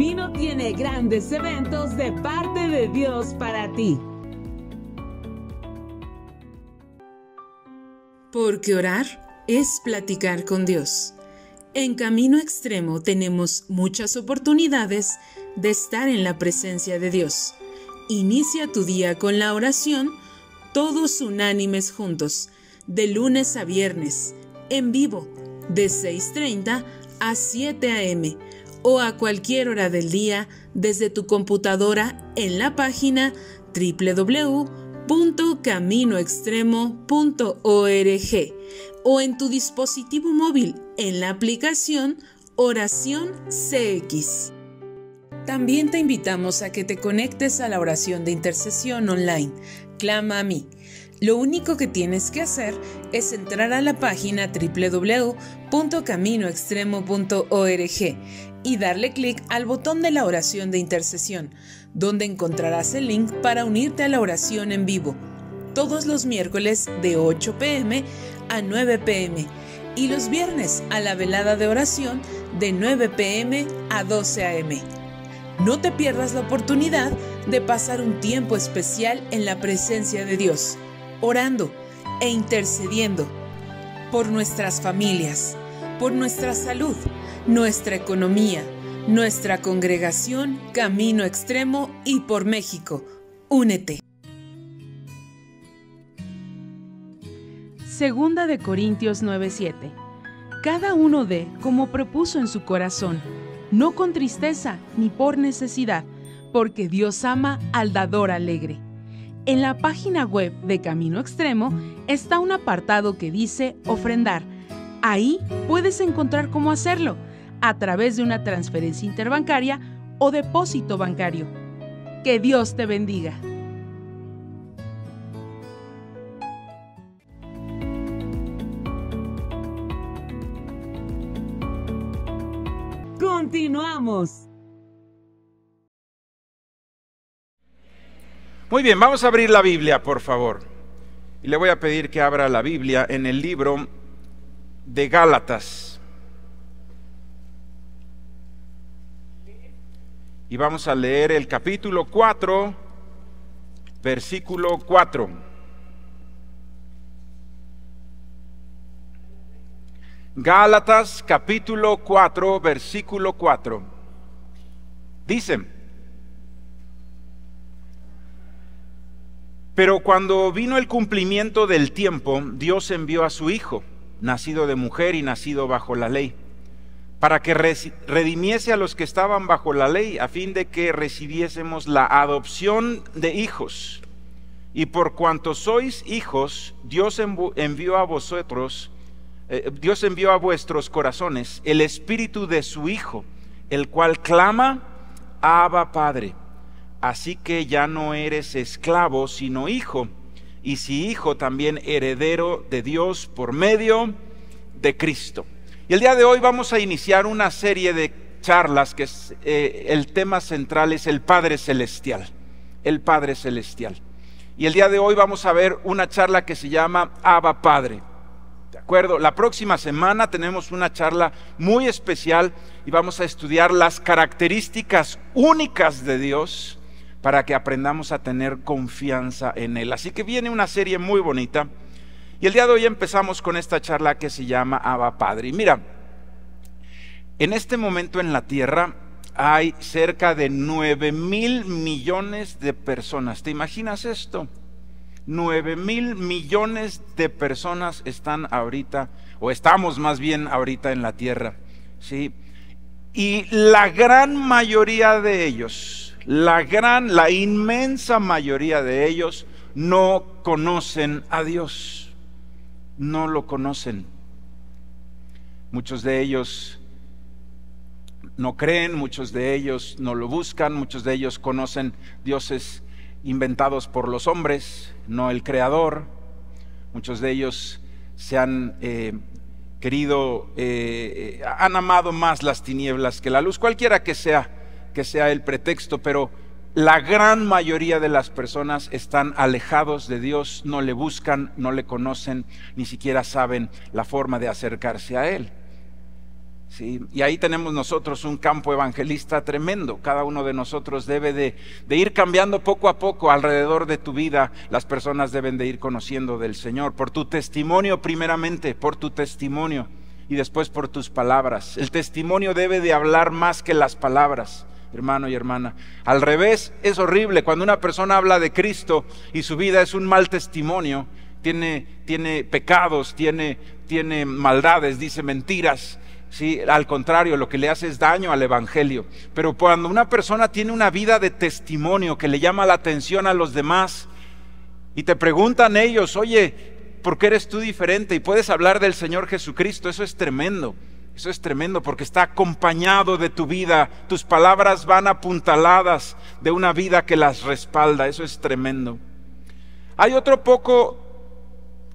Camino tiene grandes eventos de parte de Dios para ti. Porque orar es platicar con Dios. En Camino Extremo tenemos muchas oportunidades de estar en la presencia de Dios. Inicia tu día con la oración, todos unánimes juntos, de lunes a viernes, en vivo, de 6.30 a 7 a.m o a cualquier hora del día desde tu computadora en la página www.caminoextremo.org o en tu dispositivo móvil en la aplicación Oración CX. También te invitamos a que te conectes a la oración de intercesión online. Clama a mí lo único que tienes que hacer es entrar a la página www.caminoextremo.org y darle clic al botón de la oración de intercesión, donde encontrarás el link para unirte a la oración en vivo, todos los miércoles de 8 pm a 9 pm y los viernes a la velada de oración de 9 pm a 12 am. No te pierdas la oportunidad de pasar un tiempo especial en la presencia de Dios orando e intercediendo por nuestras familias, por nuestra salud, nuestra economía, nuestra congregación, Camino Extremo y por México. Únete. Segunda de Corintios 9:7. Cada uno de como propuso en su corazón, no con tristeza ni por necesidad, porque Dios ama al dador alegre. En la página web de Camino Extremo está un apartado que dice ofrendar. Ahí puedes encontrar cómo hacerlo, a través de una transferencia interbancaria o depósito bancario. Que Dios te bendiga. Continuamos. Muy bien, vamos a abrir la Biblia, por favor. Y le voy a pedir que abra la Biblia en el libro de Gálatas. Y vamos a leer el capítulo 4, versículo 4. Gálatas capítulo 4, versículo 4. Dicen, Pero cuando vino el cumplimiento del tiempo, Dios envió a su Hijo, nacido de mujer y nacido bajo la ley, para que redimiese a los que estaban bajo la ley, a fin de que recibiésemos la adopción de hijos. Y por cuanto sois hijos, Dios envió a vosotros, eh, Dios envió a vuestros corazones el espíritu de su Hijo, el cual clama, Abba Padre. Así que ya no eres esclavo, sino hijo. Y si hijo, también heredero de Dios por medio de Cristo. Y el día de hoy vamos a iniciar una serie de charlas que eh, el tema central es el Padre Celestial. El Padre Celestial. Y el día de hoy vamos a ver una charla que se llama Abba Padre. ¿De acuerdo? La próxima semana tenemos una charla muy especial y vamos a estudiar las características únicas de Dios para que aprendamos a tener confianza en Él. Así que viene una serie muy bonita y el día de hoy empezamos con esta charla que se llama Abba Padre. Y mira, en este momento en la Tierra hay cerca de 9 mil millones de personas. ¿Te imaginas esto? 9 mil millones de personas están ahorita, o estamos más bien ahorita en la Tierra. ¿sí? Y la gran mayoría de ellos, la gran, la inmensa mayoría de ellos no conocen a Dios, no lo conocen. Muchos de ellos no creen, muchos de ellos no lo buscan, muchos de ellos conocen dioses inventados por los hombres, no el creador. Muchos de ellos se han eh, querido, eh, eh, han amado más las tinieblas que la luz, cualquiera que sea que sea el pretexto, pero la gran mayoría de las personas están alejados de Dios, no le buscan, no le conocen, ni siquiera saben la forma de acercarse a Él. y ahí tenemos nosotros un campo evangelista tremendo. Cada uno de nosotros debe de, ir cambiando poco a poco alrededor de tu vida. Las personas deben de ir conociendo del Señor por tu testimonio primeramente, por tu testimonio y después por tus palabras. El testimonio debe de hablar más que las palabras hermano y hermana. Al revés, es horrible cuando una persona habla de Cristo y su vida es un mal testimonio, tiene, tiene pecados, tiene, tiene maldades, dice mentiras. Sí, al contrario, lo que le hace es daño al Evangelio. Pero cuando una persona tiene una vida de testimonio que le llama la atención a los demás y te preguntan ellos, oye, ¿por qué eres tú diferente? Y puedes hablar del Señor Jesucristo, eso es tremendo. Eso es tremendo porque está acompañado de tu vida. Tus palabras van apuntaladas de una vida que las respalda. Eso es tremendo. Hay otro poco,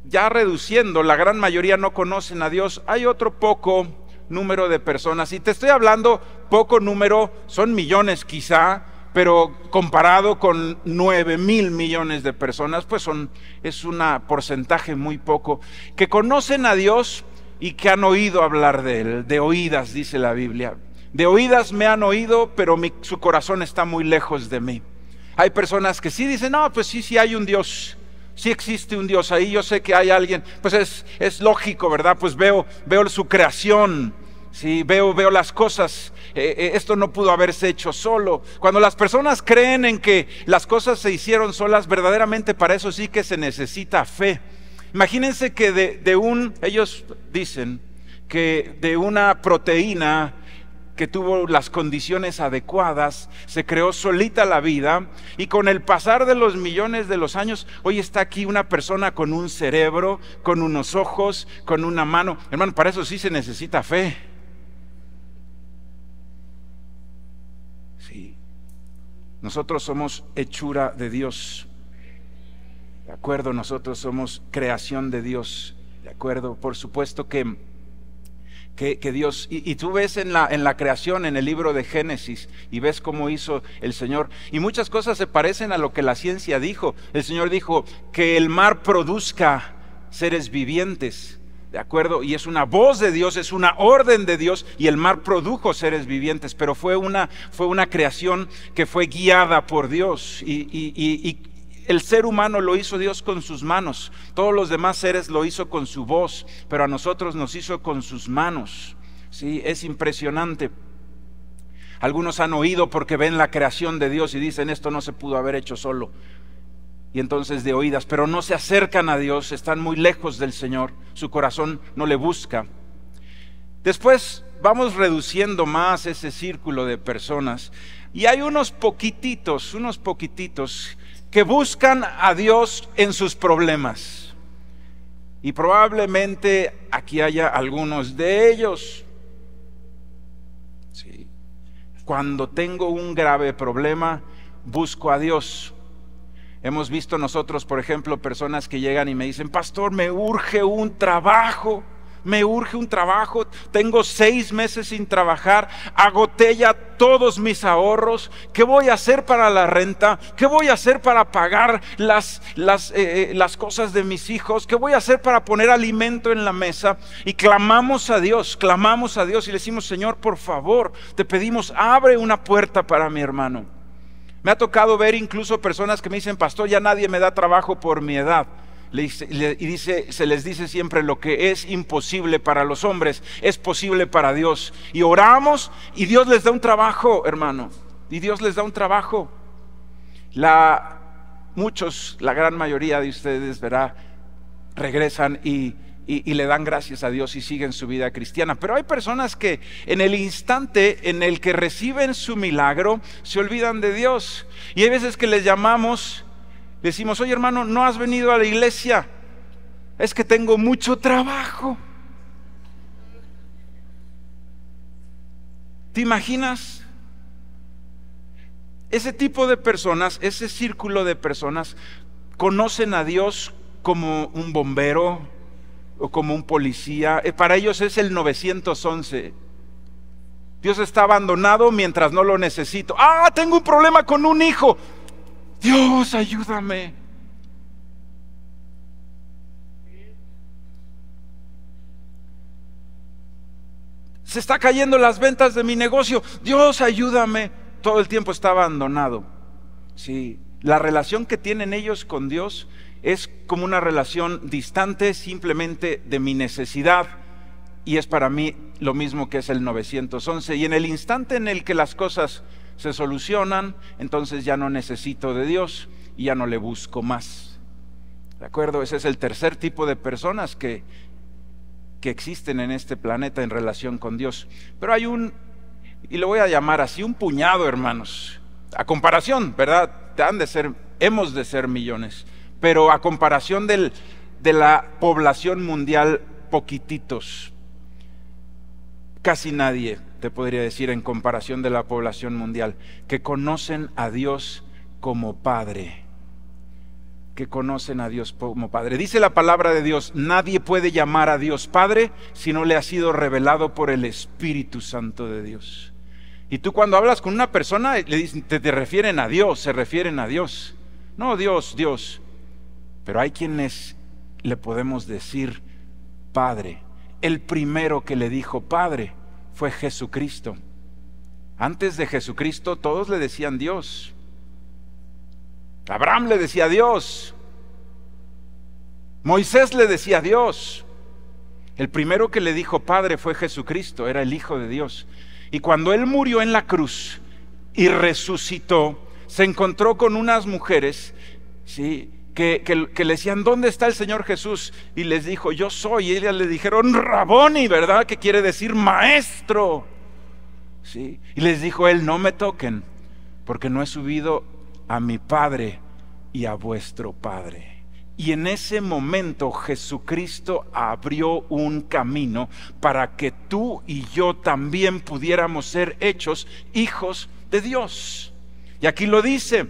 ya reduciendo, la gran mayoría no conocen a Dios. Hay otro poco número de personas. Y te estoy hablando poco número, son millones quizá, pero comparado con 9 mil millones de personas, pues son, es un porcentaje muy poco, que conocen a Dios y que han oído hablar de él, de oídas, dice la Biblia. De oídas me han oído, pero su corazón está muy lejos de mí. Hay personas que sí dicen, no, pues sí, sí hay un Dios, sí existe un Dios ahí, yo sé que hay alguien, pues es, es lógico, ¿verdad? Pues veo, veo su creación, sí, veo, veo las cosas, eh, eh, esto no pudo haberse hecho solo. Cuando las personas creen en que las cosas se hicieron solas, verdaderamente para eso sí que se necesita fe Imagínense que de, un, ellos dicen que de una proteína que tuvo las condiciones adecuadas, se creó solita la vida y con el pasar de los millones de los años, hoy está aquí una persona con un cerebro, con unos ojos, con una mano. Hermano, para eso sí se necesita fe. Sí. Nosotros somos hechura de Dios. De acuerdo, nosotros somos creación de Dios. De acuerdo, por supuesto que, que, Dios, y, tú ves en la, en la creación, en el libro de Génesis, y ves cómo hizo el Señor. Y muchas cosas se parecen a lo que la ciencia dijo. El Señor dijo que el mar produzca seres vivientes. ¿De acuerdo? Y es una voz de Dios, es una orden de Dios, y el mar produjo seres vivientes, pero fue una, fue una creación que fue guiada por Dios. Y, y, el ser humano lo hizo Dios con sus manos, todos los demás seres lo hizo con su voz, pero a nosotros nos hizo con sus manos. Sí, es impresionante. Algunos han oído porque ven la creación de Dios y dicen esto no se pudo haber hecho solo. Y entonces de oídas, pero no se acercan a Dios, están muy lejos del Señor, su corazón no le busca. Después vamos reduciendo más ese círculo de personas y hay unos poquititos, unos poquititos que buscan a Dios en sus problemas. Y probablemente aquí haya algunos de ellos. Sí. Cuando tengo un grave problema, busco a Dios. Hemos visto nosotros, por ejemplo, personas que llegan y me dicen, pastor, me urge un trabajo me urge un trabajo, tengo seis meses sin trabajar, agoté ya todos mis ahorros, ¿qué voy a hacer para la renta? ¿Qué voy a hacer para pagar las, las, eh, eh, las cosas de mis hijos? ¿Qué voy a hacer para poner alimento en la mesa? Y clamamos a Dios, clamamos a Dios y le decimos, Señor, por favor, te pedimos, abre una puerta para mi hermano. Me ha tocado ver incluso personas que me dicen, pastor, ya nadie me da trabajo por mi edad y dice, se les dice siempre lo que es imposible para los hombres, es posible para Dios. Y oramos y Dios les da un trabajo, hermano. Y Dios les da un trabajo. La, muchos, la gran mayoría de ustedes, verá, regresan y, y le dan gracias a Dios y siguen su vida cristiana. Pero hay personas que en el instante en el que reciben su milagro, se olvidan de Dios. Y hay veces que les llamamos decimos, oye hermano, no has venido a la iglesia, es que tengo mucho trabajo. ¿Te imaginas? Ese tipo de personas, ese círculo de personas, conocen a Dios como un bombero o como un policía. Eh, para ellos es el 911. Dios está abandonado mientras no lo necesito. Ah, tengo un problema con un hijo. Dios, ayúdame. Se está cayendo las ventas de mi negocio. Dios, ayúdame. Todo el tiempo está abandonado. Sí, la relación que tienen ellos con Dios es como una relación distante simplemente de mi necesidad y es para mí lo mismo que es el 911. Y en el instante en el que las cosas se solucionan, entonces ya no necesito de Dios y ya no le busco más. ¿De acuerdo? Ese es el tercer tipo de personas que, que existen en este planeta en relación con Dios. Pero hay un, y lo voy a llamar así, un puñado, hermanos. A comparación, ¿verdad? Han de ser, hemos de ser millones. Pero a comparación de la población mundial, poquititos. Casi nadie te podría decir, en comparación de la población mundial, que conocen a Dios como Padre. Que conocen a Dios como Padre. Dice la palabra de Dios, nadie puede llamar a Dios Padre si no le ha sido revelado por el Espíritu Santo de Dios. Y tú cuando hablas con una persona, le te refieren a Dios, se refieren a Dios. No, Dios, Dios. Pero hay quienes le podemos decir Padre. El primero que le dijo Padre fue Jesucristo. Antes de Jesucristo todos le decían Dios. Abraham le decía Dios. Moisés le decía Dios. El primero que le dijo Padre fue Jesucristo, era el Hijo de Dios. Y cuando él murió en la cruz y resucitó, se encontró con unas mujeres, sí, que, le decían, ¿dónde está el Señor Jesús? Y les dijo, yo soy. Y ellas le dijeron, Raboni, ¿verdad? Que quiere decir maestro. ¿Sí? Y les dijo él, no me toquen, porque no he subido a mi Padre y a vuestro Padre. Y en ese momento Jesucristo abrió un camino para que tú y yo también pudiéramos ser hechos hijos de Dios. Y aquí lo dice,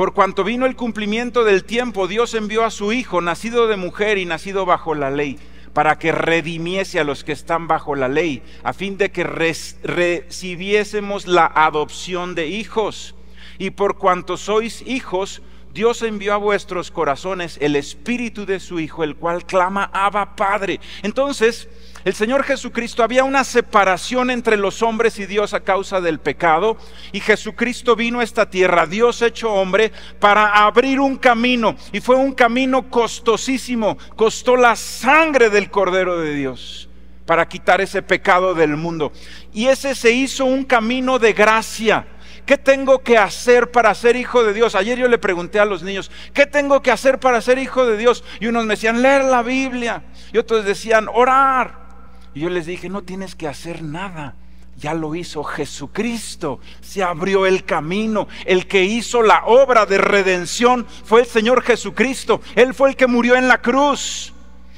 por cuanto vino el cumplimiento del tiempo, Dios envió a su Hijo, nacido de mujer y nacido bajo la ley, para que redimiese a los que están bajo la ley, a fin de que recibiésemos la adopción de hijos. Y por cuanto sois hijos, Dios envió a vuestros corazones el espíritu de su Hijo, el cual clama Abba Padre. Entonces, el Señor Jesucristo había una separación entre los hombres y Dios a causa del pecado, y Jesucristo vino a esta tierra, Dios hecho hombre, para abrir un camino, y fue un camino costosísimo, costó la sangre del Cordero de Dios para quitar ese pecado del mundo. Y ese se hizo un camino de gracia. ¿Qué tengo que hacer para ser hijo de Dios? Ayer yo le pregunté a los niños, ¿qué tengo que hacer para ser hijo de Dios? Y unos me decían, leer la Biblia. Y otros decían, orar. Y yo les dije, no tienes que hacer nada. Ya lo hizo Jesucristo. Se abrió el camino. El que hizo la obra de redención fue el Señor Jesucristo. Él fue el que murió en la cruz.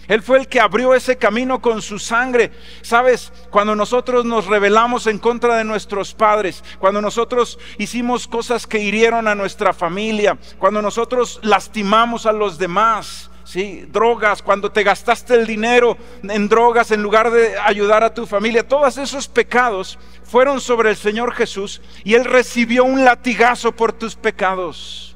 Él fue el que abrió ese camino con su sangre. Sabes, cuando nosotros nos rebelamos en contra de nuestros padres, cuando nosotros hicimos cosas que hirieron a nuestra familia, cuando nosotros lastimamos a los demás, drogas, cuando te gastaste el dinero en drogas en lugar de ayudar a tu familia, todos esos pecados fueron sobre el Señor Jesús y Él recibió un latigazo por tus pecados.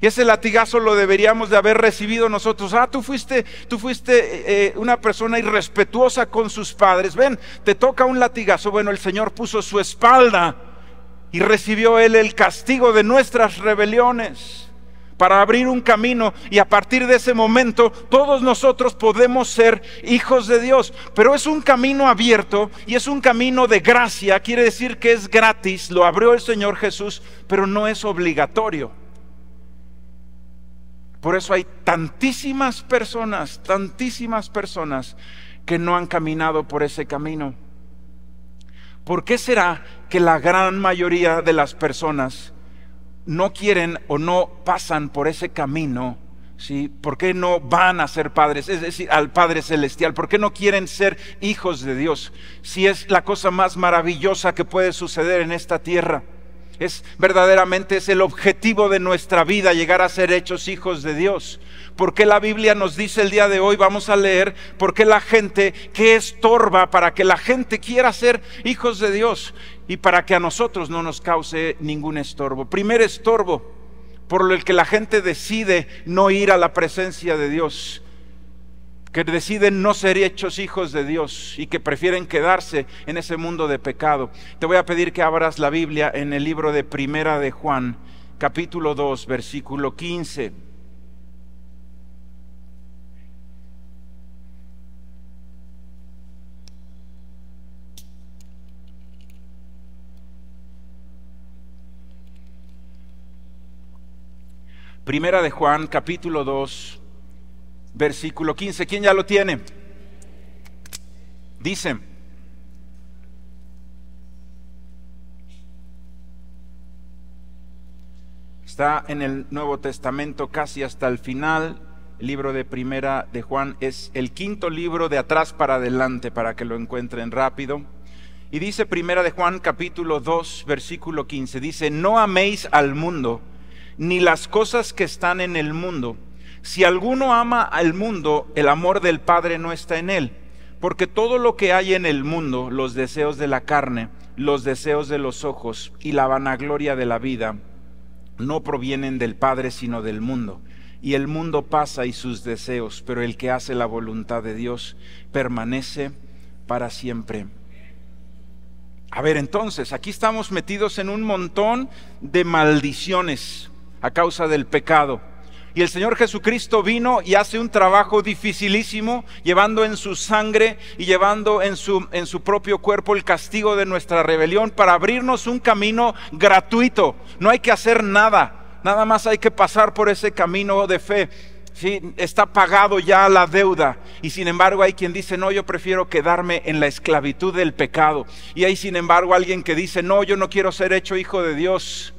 Y ese latigazo lo deberíamos de haber recibido nosotros. Ah, tú fuiste, tú fuiste eh, una persona irrespetuosa con sus padres. Ven, te toca un latigazo. Bueno, el Señor puso su espalda y recibió Él el castigo de nuestras rebeliones para abrir un camino y a partir de ese momento todos nosotros podemos ser hijos de Dios. Pero es un camino abierto y es un camino de gracia, quiere decir que es gratis, lo abrió el Señor Jesús, pero no es obligatorio. Por eso hay tantísimas personas, tantísimas personas que no han caminado por ese camino. ¿Por qué será que la gran mayoría de las personas no quieren o no pasan por ese camino ¿Sí? ¿Por qué no van a ser padres? Es decir, al Padre Celestial. ¿Por qué no quieren ser hijos de Dios? Si es la cosa más maravillosa que puede suceder en esta tierra. Es verdaderamente es el objetivo de nuestra vida llegar a ser hechos hijos de Dios. Porque la Biblia nos dice el día de hoy, vamos a leer, porque la gente que estorba para que la gente quiera ser hijos de Dios y para que a nosotros no nos cause ningún estorbo. Primer estorbo por el que la gente decide no ir a la presencia de Dios que deciden no ser hechos hijos de Dios y que prefieren quedarse en ese mundo de pecado. Te voy a pedir que abras la Biblia en el libro de Primera de Juan, capítulo 2, versículo 15. Primera de Juan, capítulo 2, versículo 15. ¿Quién ya lo tiene? Dice, está en el Nuevo Testamento casi hasta el final. El libro de primera de Juan es el quinto libro de atrás para adelante para que lo encuentren rápido. Y dice primera de Juan capítulo 2 versículo 15, dice, no améis al mundo ni las cosas que están en el mundo si alguno ama al mundo, el amor del Padre no está en él, porque todo lo que hay en el mundo, los deseos de la carne, los deseos de los ojos y la vanagloria de la vida, no provienen del Padre sino del mundo. Y el mundo pasa y sus deseos, pero el que hace la voluntad de Dios permanece para siempre. A ver, entonces, aquí estamos metidos en un montón de maldiciones a causa del pecado. Y el Señor Jesucristo vino y hace un trabajo dificilísimo, llevando en su sangre y llevando en su, en su propio cuerpo el castigo de nuestra rebelión para abrirnos un camino gratuito. No hay que hacer nada, nada más hay que pasar por ese camino de fe. Sí, está pagado ya la deuda. Y sin embargo hay quien dice, no, yo prefiero quedarme en la esclavitud del pecado. Y hay sin embargo alguien que dice, no, yo no quiero ser hecho hijo de Dios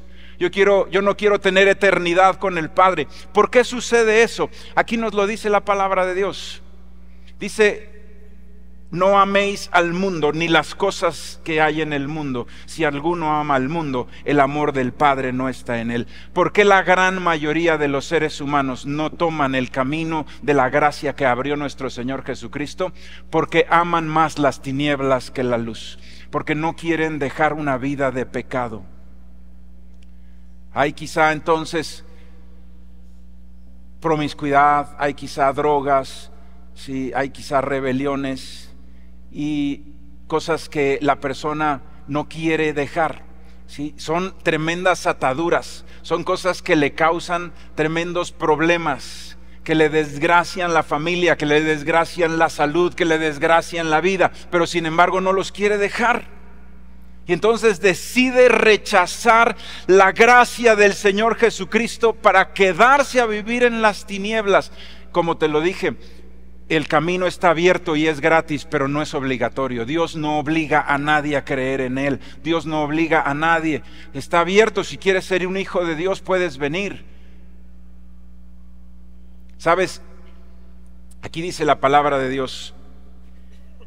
yo, no quiero tener eternidad con el Padre. ¿Por qué sucede eso? Aquí nos lo dice la palabra de Dios. Dice, no améis al mundo ni las cosas que hay en el mundo. Si alguno ama al mundo, el amor del Padre no está en él. ¿por qué la gran mayoría de los seres humanos no toman el camino de la gracia que abrió nuestro Señor Jesucristo? Porque aman más las tinieblas que la luz. Porque no quieren dejar una vida de pecado. Hay quizá entonces promiscuidad, hay quizá drogas, ¿sí? hay quizá rebeliones y cosas que la persona no quiere dejar. ¿sí? Son tremendas ataduras, son cosas que le causan tremendos problemas, que le desgracian la familia, que le desgracian la salud, que le desgracian la vida, pero sin embargo no los quiere dejar. Y entonces decide rechazar la gracia del Señor Jesucristo para quedarse a vivir en las tinieblas. Como te lo dije, el camino está abierto y es gratis, pero no es obligatorio. Dios no obliga a nadie a creer en Él. Dios no obliga a nadie. Está abierto. Si quieres ser un hijo de Dios, puedes venir. Sabes, aquí dice la palabra de Dios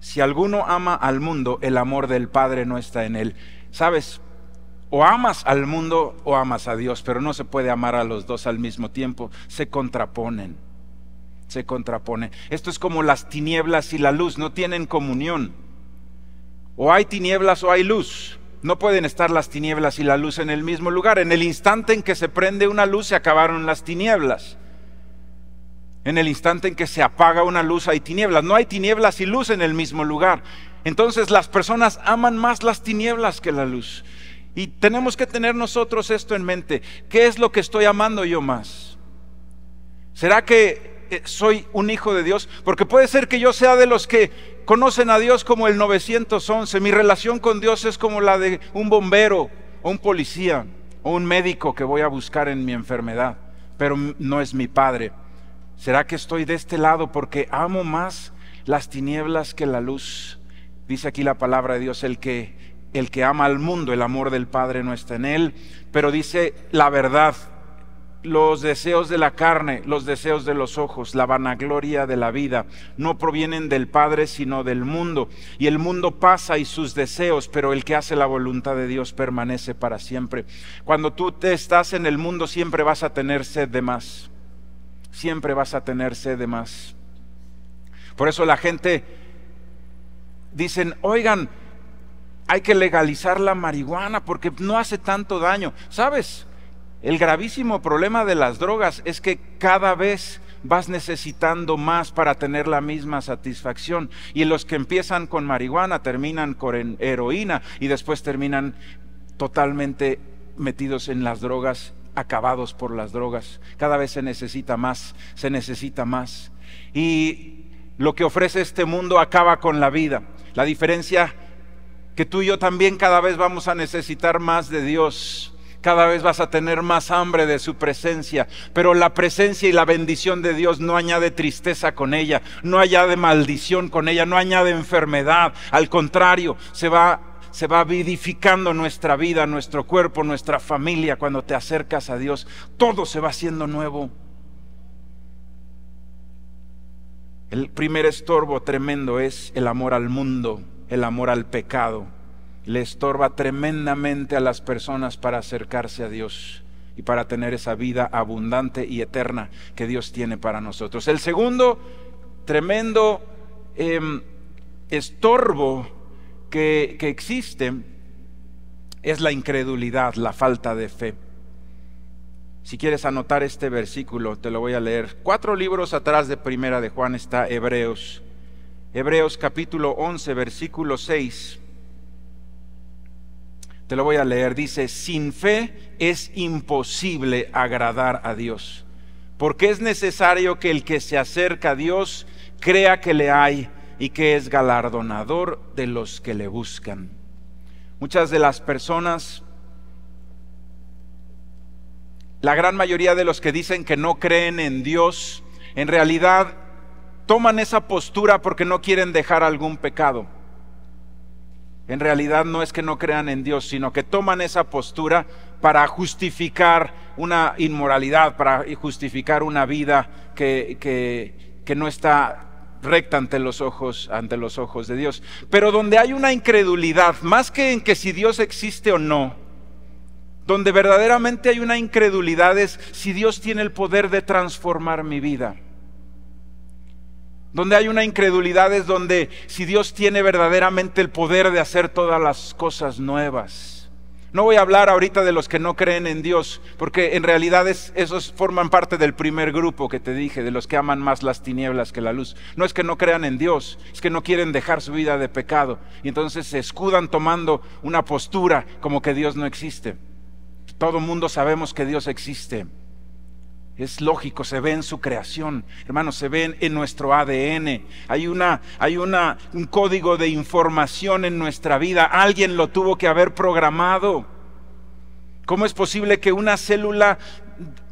si alguno ama al mundo, el amor del Padre no está en él. Sabes, o amas al mundo o amas a Dios, pero no se puede amar a los dos al mismo tiempo, se contraponen. Se contraponen. Esto es como las tinieblas y la luz, no tienen comunión. O hay tinieblas o hay luz. No pueden estar las tinieblas y la luz en el mismo lugar. En el instante en que se prende una luz, se acabaron las tinieblas. En el instante en que se apaga una luz hay tinieblas. No hay tinieblas y luz en el mismo lugar. Entonces las personas aman más las tinieblas que la luz. Y tenemos que tener nosotros esto en mente. ¿Qué es lo que estoy amando yo más? ¿Será que eh, soy un hijo de Dios? Porque puede ser que yo sea de los que conocen a Dios como el 911. Mi relación con Dios es como la de un bombero o un policía o un médico que voy a buscar en mi enfermedad, pero no es mi padre. ¿Será que estoy de este lado porque amo más las tinieblas que la luz? Dice aquí la palabra de Dios, el que, el que ama al mundo, el amor del Padre no está en él, pero dice la verdad, los deseos de la carne, los deseos de los ojos, la vanagloria de la vida, no provienen del Padre sino del mundo. Y el mundo pasa y sus deseos, pero el que hace la voluntad de Dios permanece para siempre. Cuando tú te estás en el mundo siempre vas a tener sed de más siempre vas a tener sed más. Por eso la gente dicen, oigan, hay que legalizar la marihuana porque no hace tanto daño. ¿Sabes? El gravísimo problema de las drogas es que cada vez vas necesitando más para tener la misma satisfacción. Y los que empiezan con marihuana terminan con heroína y después terminan totalmente metidos en las drogas acabados por las drogas. Cada vez se necesita más, se necesita más. Y lo que ofrece este mundo acaba con la vida. La diferencia que tú y yo también cada vez vamos a necesitar más de Dios. Cada vez vas a tener más hambre de su presencia, pero la presencia y la bendición de Dios no añade tristeza con ella, no añade maldición con ella, no añade enfermedad, al contrario, se va se va vivificando nuestra vida, nuestro cuerpo, nuestra familia cuando te acercas a Dios. Todo se va haciendo nuevo. El primer estorbo tremendo es el amor al mundo, el amor al pecado. Le estorba tremendamente a las personas para acercarse a Dios y para tener esa vida abundante y eterna que Dios tiene para nosotros. El segundo tremendo em, estorbo que, existe es la incredulidad, la falta de fe. Si quieres anotar este versículo, te lo voy a leer. Cuatro libros atrás de Primera de Juan está Hebreos. Hebreos capítulo 11, versículo 6. Te lo voy a leer. Dice, sin fe es imposible agradar a Dios, porque es necesario que el que se acerca a Dios crea que le hay y que es galardonador de los que le buscan. Muchas de las personas, la gran mayoría de los que dicen que no creen en Dios, en realidad toman esa postura porque no quieren dejar algún pecado. En realidad no es que no crean en Dios, sino que toman esa postura para justificar una inmoralidad, para justificar una vida que, no está recta ante los ojos, ante los ojos de Dios. Pero donde hay una incredulidad, más que en que si Dios existe o no, donde verdaderamente hay una incredulidad es si Dios tiene el poder de transformar mi vida. Donde hay una incredulidad es donde si Dios tiene verdaderamente el poder de hacer todas las cosas nuevas. No voy a hablar ahorita de los que no creen en Dios, porque en realidad esos forman parte del primer grupo que te dije, de los que aman más las tinieblas que la luz. No es que no crean en Dios, es que no quieren dejar su vida de pecado. Y entonces se escudan tomando una postura como que Dios no existe. Todo mundo sabemos que Dios existe. Es lógico, se ve en su creación, hermanos, se ve en nuestro ADN. Hay una, hay una, un código de información en nuestra vida. Alguien lo tuvo que haber programado. ¿Cómo es posible que una célula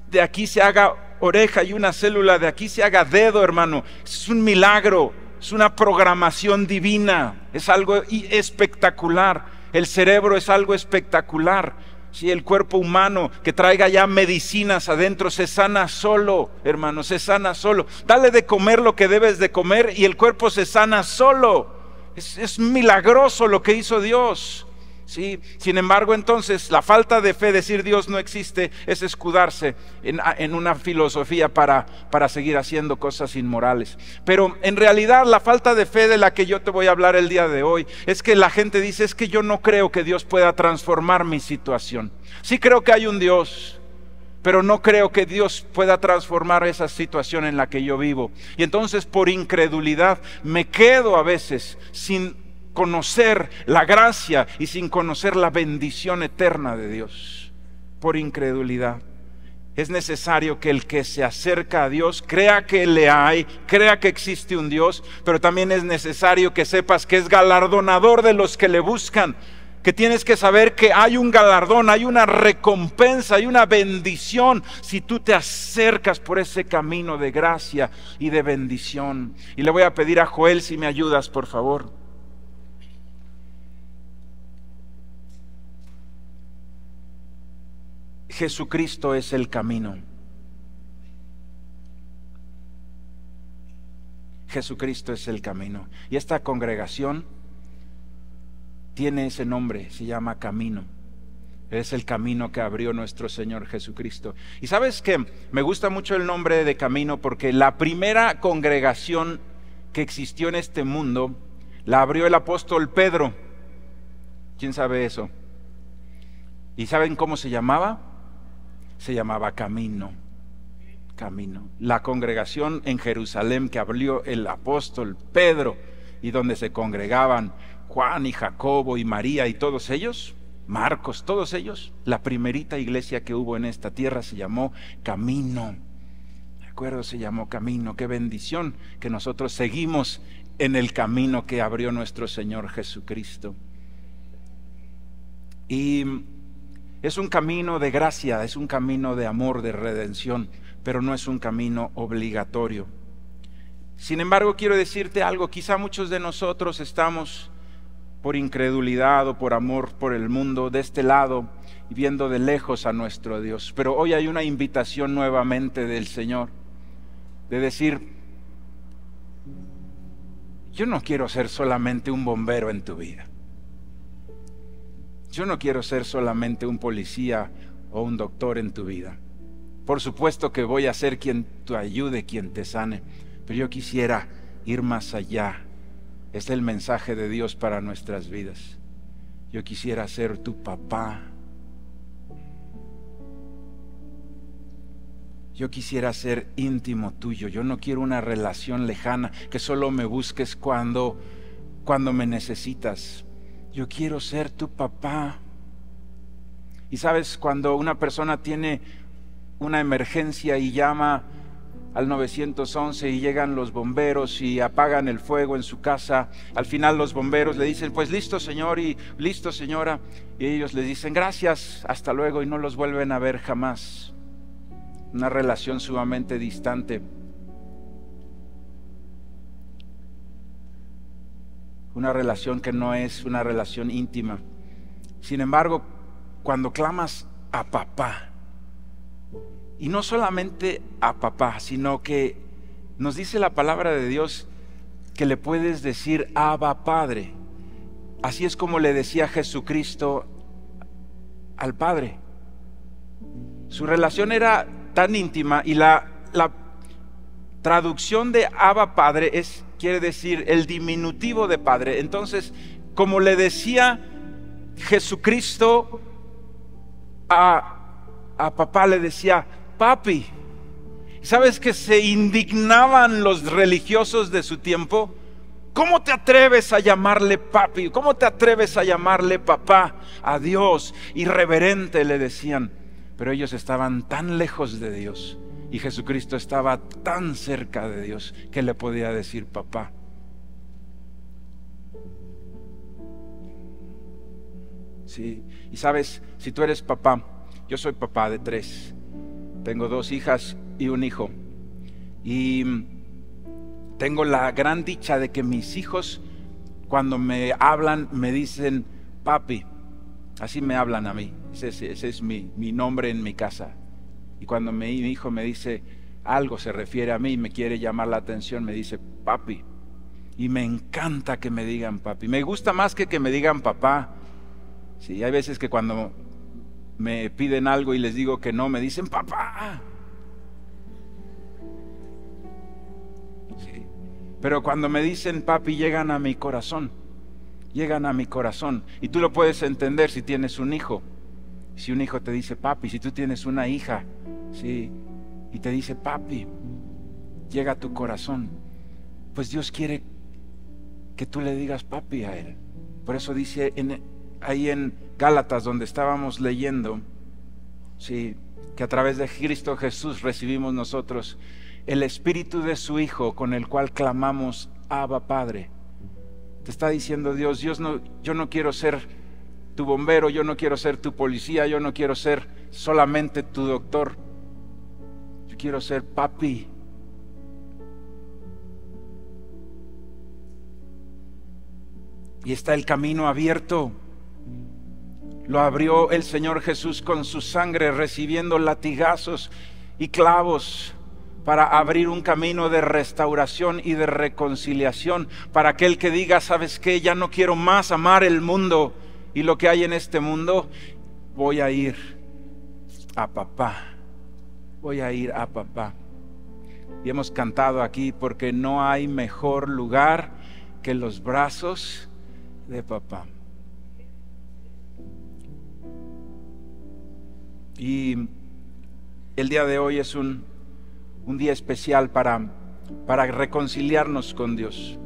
de aquí se haga oreja y una célula de aquí se haga dedo, hermano? Es un milagro, es una programación divina, es algo espectacular. El cerebro es algo espectacular. Si el cuerpo humano que traiga ya medicinas adentro se sana solo, hermano, se sana solo. Dale de comer lo que debes de comer y el cuerpo se sana solo. es milagroso lo que hizo Dios. Sí. Sin embargo, entonces, la falta de fe, decir Dios no existe, es escudarse en, ah, en una filosofía para, para, seguir haciendo cosas inmorales. Pero en realidad, la falta de fe de la que yo te voy a hablar el día de hoy es que la gente dice, es que yo no creo que Dios pueda transformar mi situación. Sí creo que hay un Dios. Pero no creo que Dios pueda transformar esa situación en la que yo vivo. Y entonces por incredulidad me quedo a veces sin conocer la gracia y sin conocer la bendición eterna de Dios por incredulidad. Es necesario que el que se acerca a Dios crea que le hay, crea que existe un Dios, pero también es necesario que sepas que es galardonador de los que le buscan, que tienes que saber que hay un galardón, hay una recompensa, hay una bendición si tú te acercas por ese camino de gracia y de bendición. Y le voy a pedir a Joel si me ayudas, por favor. Jesucristo es el camino. Jesucristo es el camino. Y esta congregación tiene ese nombre, se llama camino. Es el camino que abrió nuestro Señor Jesucristo. Y sabes que me gusta mucho el nombre de camino porque la primera congregación que existió en este mundo la abrió el apóstol Pedro. ¿Quién sabe eso? ¿Y saben cómo se llamaba? se llamaba Camino. Camino. La congregación en Jerusalén que abrió el apóstol Pedro y donde se congregaban Juan y Jacobo y María y todos ellos, Marcos, todos ellos, la primerita iglesia que hubo en esta tierra se llamó Camino. ¿De acuerdo? Se llamó Camino. Qué bendición que nosotros seguimos en el camino que abrió nuestro Señor Jesucristo. Y es un camino de gracia, es un camino de amor, de redención, pero no es un camino obligatorio. Sin embargo, quiero decirte algo, quizá muchos de nosotros estamos por incredulidad o por amor por el mundo de este lado, viendo de lejos a nuestro Dios. Pero hoy hay una invitación nuevamente del Señor, de decir, yo no quiero ser solamente un bombero en tu vida. Yo no quiero ser solamente un policía o un doctor en tu vida. Por supuesto que voy a ser quien te ayude, quien te sane, pero yo quisiera ir más allá. Es el mensaje de Dios para nuestras vidas. Yo quisiera ser tu papá. Yo quisiera ser íntimo tuyo. Yo no quiero una relación lejana que solo me busques cuando cuando me necesitas yo quiero ser tu papá. Y sabes, cuando una persona tiene una emergencia y llama al 911 y llegan los bomberos y apagan el fuego en su casa, al final los bomberos le dicen, pues listo señor y listo señora, y ellos les dicen, gracias, hasta luego, y no los vuelven a ver jamás. Una relación sumamente distante. una relación que no es una relación íntima. Sin embargo, cuando clamas a papá, y no solamente a papá, sino que nos dice la palabra de Dios que le puedes decir Abba Padre. Así es como le decía Jesucristo al Padre. Su relación era tan íntima y la, la traducción de Abba Padre es quiere decir el diminutivo de Padre. Entonces, como le decía Jesucristo a, papá, le decía, papi, ¿sabes que se indignaban los religiosos de su tiempo? ¿Cómo te atreves a llamarle papi? ¿Cómo te atreves a llamarle papá a Dios? Irreverente le decían. Pero ellos estaban tan lejos de Dios y Jesucristo estaba tan cerca de Dios que le podía decir, papá, sí. Y sabes, si tú eres papá, yo soy papá de tres, tengo dos hijas y un hijo. Y tengo la gran dicha de que mis hijos, cuando me hablan, me dicen, papi, así me hablan a mí. Ese, es mi nombre en mi casa, y cuando mi hijo me dice algo, se refiere a mí y me quiere llamar la atención, me dice, papi. Y me encanta que me digan papi. Me gusta más que que me digan papá. Sí, hay veces que cuando me piden algo y les digo que no, me dicen papá. Pero cuando me dicen papi, llegan a mi corazón. Llegan a mi corazón. Y tú lo puedes entender si tienes un hijo. Si un hijo te dice papi, si tú tienes una hija ¿sí? Y te dice, papi, llega a tu corazón. Pues Dios quiere que tú le digas papi a Él. Por eso dice ahí en Gálatas, donde estábamos leyendo, ¿sí? que a través de Cristo Jesús recibimos nosotros el Espíritu de su Hijo con el cual clamamos, Abba Padre. Te está diciendo Dios, Dios no, yo no quiero ser tu bombero, yo no quiero ser tu policía, yo no quiero ser solamente tu doctor quiero ser papi. Y está el camino abierto. Lo abrió el Señor Jesús con su sangre, recibiendo latigazos y clavos para abrir un camino de restauración y de reconciliación para aquel que diga, sabes qué, ya no quiero más amar el mundo y lo que hay en este mundo, voy a ir a papá voy a ir a papá. Y hemos cantado aquí porque no hay mejor lugar que los brazos de papá. Y el día de hoy es un, un día especial para, para reconciliarnos con Dios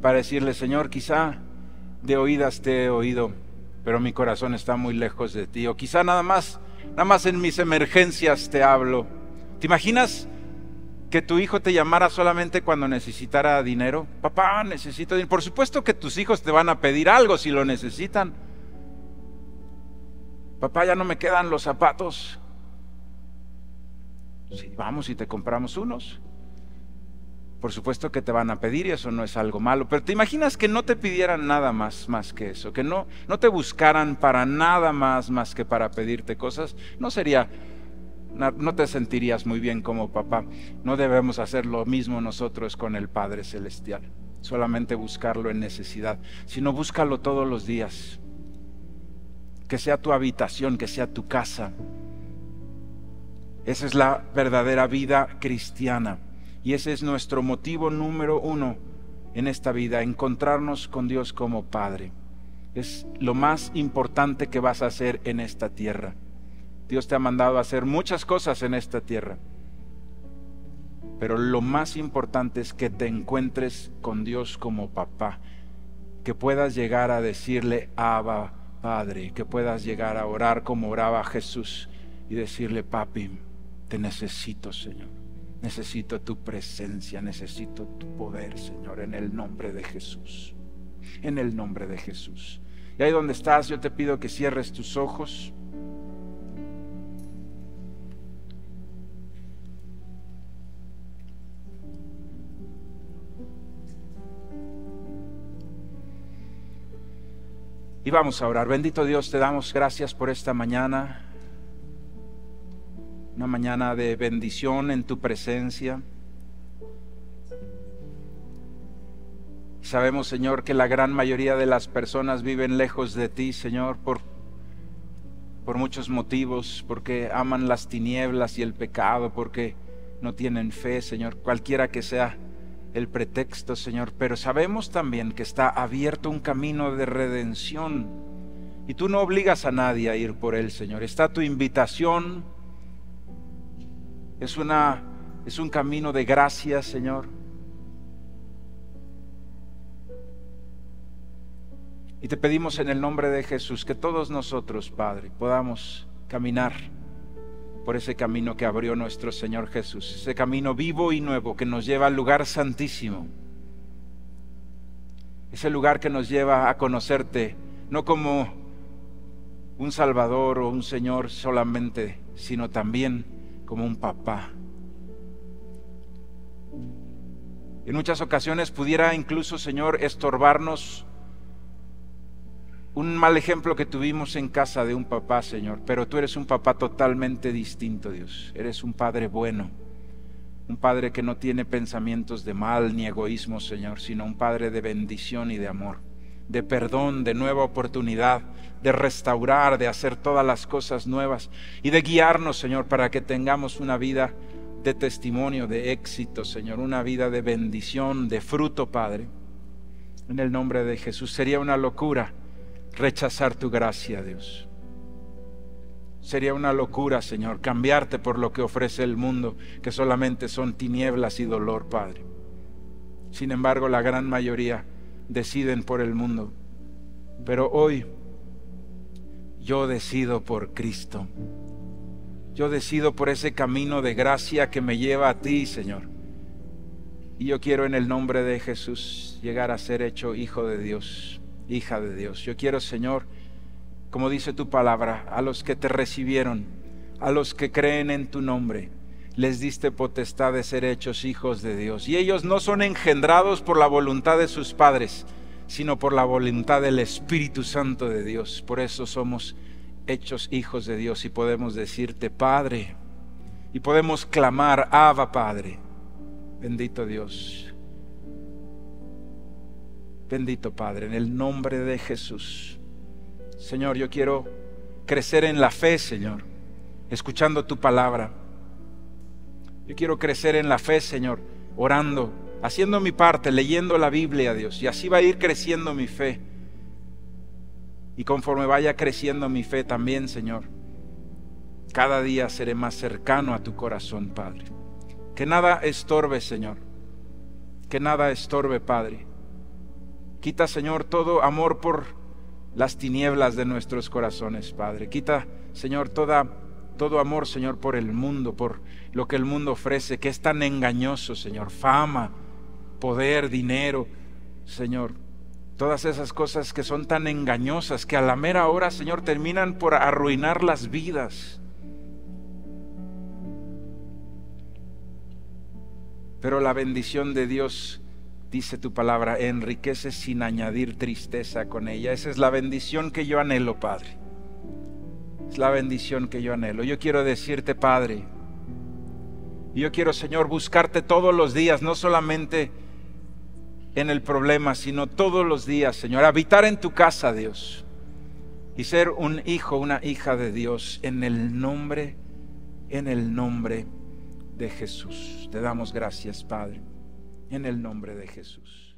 para decirle, Señor, quizá de oídas te he oído, pero mi corazón está muy lejos de ti. O quizá nada más, nada más en mis emergencias te hablo ¿Te imaginas que tu hijo te llamara solamente cuando necesitara dinero? Papá, necesito dinero. Por supuesto que tus hijos te van a pedir algo si lo necesitan. Papá, ya no me quedan los zapatos. vamos y te compramos unos. Por supuesto que te van a pedir y eso no es algo malo, pero te imaginas que no te pidieran nada más más que eso, que no no te buscaran para nada más más que para pedirte cosas, no sería no te sentirías muy bien como papá. No debemos hacer lo mismo nosotros con el Padre Celestial, solamente buscarlo en necesidad, sino búscalo todos los días. Que sea tu habitación, que sea tu casa. Esa es la verdadera vida cristiana. Y ese es nuestro motivo número uno en esta vida, encontrarnos con Dios como Padre. Es lo más importante que vas a hacer en esta tierra. Dios te ha mandado a hacer muchas cosas en esta tierra. Pero lo más importante es que te encuentres con Dios como papá, que puedas llegar a decirle, Abba, Padre, que puedas llegar a orar como oraba Jesús y decirle, Papi, te necesito, Señor. Necesito tu presencia, necesito tu poder, Señor, en el nombre de Jesús. En el nombre de Jesús. Y ahí donde estás, yo te pido que cierres tus ojos. Y vamos a orar. Bendito Dios, te damos gracias por esta mañana. Una mañana de bendición en tu presencia. Sabemos, Señor, que la gran mayoría de las personas viven lejos de ti, Señor, por, por muchos motivos, porque aman las tinieblas y el pecado, porque no tienen fe, Señor, cualquiera que sea el pretexto, Señor, pero sabemos también que está abierto un camino de redención y tú no obligas a nadie a ir por él, Señor. Está tu invitación. Es una es un camino de gracia, Señor. Y te pedimos en el nombre de Jesús que todos nosotros, Padre, podamos caminar por ese camino que abrió nuestro Señor Jesús, ese camino vivo y nuevo que nos lleva al lugar santísimo, ese lugar que nos lleva a conocerte, no como un Salvador o un Señor solamente, sino también como un papá. En muchas ocasiones pudiera incluso, Señor, estorbarnos un mal ejemplo que tuvimos en casa de un papá, Señor, pero tú eres un papá totalmente distinto, Dios. Eres un padre bueno, un padre que no tiene pensamientos de mal ni egoísmo, Señor, sino un padre de bendición y de amor, de perdón, de nueva oportunidad, de restaurar, de hacer todas las cosas nuevas y de guiarnos, Señor, para que tengamos una vida de testimonio, de éxito, Señor, una vida de bendición, de fruto, Padre. En el nombre de Jesús sería una locura rechazar tu gracia, Dios. Sería una locura, Señor, cambiarte por lo que ofrece el mundo, que solamente son tinieblas y dolor, Padre. Sin embargo, la gran mayoría deciden por el mundo. Pero hoy yo decido por Cristo. Yo decido por ese camino de gracia que me lleva a ti, Señor. Y yo quiero en el nombre de Jesús llegar a ser hecho hijo de Dios hija de Dios. Yo quiero, Señor, como dice tu palabra, a los que te recibieron, a los que creen en tu nombre, les diste potestad de ser hechos hijos de Dios. Y ellos no son engendrados por la voluntad de sus padres, sino por la voluntad del Espíritu Santo de Dios. Por eso somos hechos hijos de Dios y podemos decirte, Padre, y podemos clamar, Abba Padre, bendito Dios. Bendito Padre, en el nombre de Jesús. Señor, yo quiero crecer en la fe, Señor, escuchando tu palabra. Yo quiero crecer en la fe, Señor, orando, haciendo mi parte, leyendo la Biblia, Dios. Y así va a ir creciendo mi fe. Y conforme vaya creciendo mi fe también, Señor, cada día seré más cercano a tu corazón, Padre. Que nada estorbe, Señor. Que nada estorbe, Padre Quita, Señor, todo amor por las tinieblas de nuestros corazones, Padre. Quita, Señor, toda, todo amor, Señor, por el mundo, por lo que el mundo ofrece, que es tan engañoso, Señor. Fama, poder, dinero, Señor. Todas esas cosas que son tan engañosas, que a la mera hora, Señor, terminan por arruinar las vidas. Pero la bendición de Dios dice tu palabra, enriquece sin añadir tristeza con ella. Esa es la bendición que yo anhelo, Padre. Es la bendición que yo anhelo. Yo quiero decirte, Padre, yo quiero, Señor, buscarte todos los días, no solamente en el problema, sino todos los días, Señor. Habitar en tu casa, Dios. Y ser un hijo, una hija de Dios, en el nombre, en el nombre de Jesús. Te damos gracias, Padre en el nombre de Jesús.